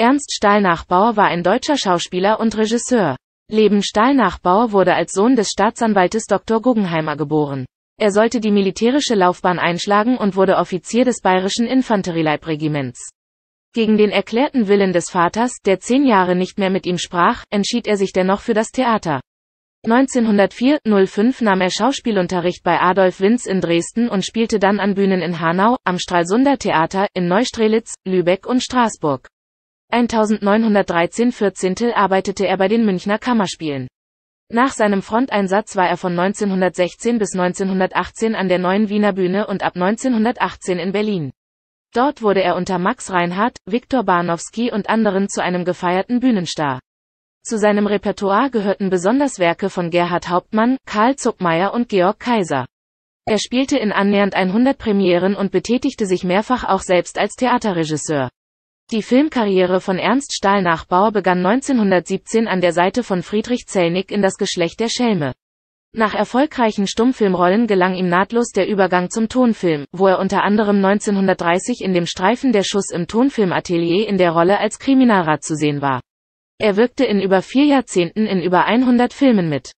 Ernst Stahlnachbauer war ein deutscher Schauspieler und Regisseur. Leben Stahlnachbauer wurde als Sohn des Staatsanwaltes Dr. Guggenheimer geboren. Er sollte die militärische Laufbahn einschlagen und wurde Offizier des Bayerischen Infanterieleibregiments. Gegen den erklärten Willen des Vaters, der zehn Jahre nicht mehr mit ihm sprach, entschied er sich dennoch für das Theater. 1904-05 nahm er Schauspielunterricht bei Adolf Winz in Dresden und spielte dann an Bühnen in Hanau, am Stralsunder Theater, in Neustrelitz, Lübeck und Straßburg. 1913 14 arbeitete er bei den Münchner Kammerspielen. Nach seinem Fronteinsatz war er von 1916 bis 1918 an der Neuen Wiener Bühne und ab 1918 in Berlin. Dort wurde er unter Max Reinhardt, Viktor Barnowski und anderen zu einem gefeierten Bühnenstar. Zu seinem Repertoire gehörten besonders Werke von Gerhard Hauptmann, Karl Zuckmeier und Georg Kaiser. Er spielte in annähernd 100 Premieren und betätigte sich mehrfach auch selbst als Theaterregisseur. Die Filmkarriere von Ernst Stahlnachbauer begann 1917 an der Seite von Friedrich Zellnick in das Geschlecht der Schelme. Nach erfolgreichen Stummfilmrollen gelang ihm nahtlos der Übergang zum Tonfilm, wo er unter anderem 1930 in dem Streifen Der Schuss im Tonfilmatelier in der Rolle als Kriminalrat zu sehen war. Er wirkte in über vier Jahrzehnten in über 100 Filmen mit.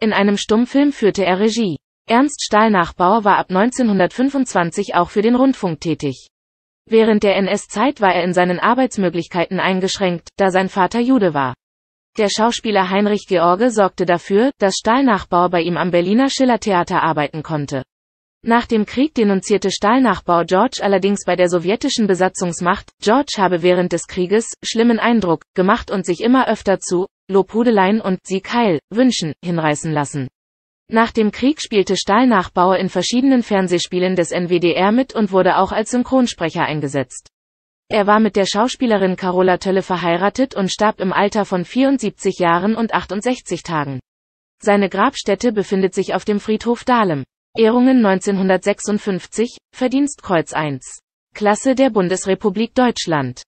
In einem Stummfilm führte er Regie. Ernst Stahlnachbauer war ab 1925 auch für den Rundfunk tätig. Während der NS-Zeit war er in seinen Arbeitsmöglichkeiten eingeschränkt, da sein Vater Jude war. Der Schauspieler Heinrich George sorgte dafür, dass Stahlnachbau bei ihm am Berliner Schillertheater arbeiten konnte. Nach dem Krieg denunzierte Stahlnachbau George allerdings bei der sowjetischen Besatzungsmacht, George habe während des Krieges schlimmen Eindruck gemacht und sich immer öfter zu Lobhudeleien und Sie Keil wünschen hinreißen lassen. Nach dem Krieg spielte Stahlnachbauer in verschiedenen Fernsehspielen des NWDR mit und wurde auch als Synchronsprecher eingesetzt. Er war mit der Schauspielerin Carola Tölle verheiratet und starb im Alter von 74 Jahren und 68 Tagen. Seine Grabstätte befindet sich auf dem Friedhof Dahlem. Ehrungen 1956, Verdienstkreuz 1. Klasse der Bundesrepublik Deutschland.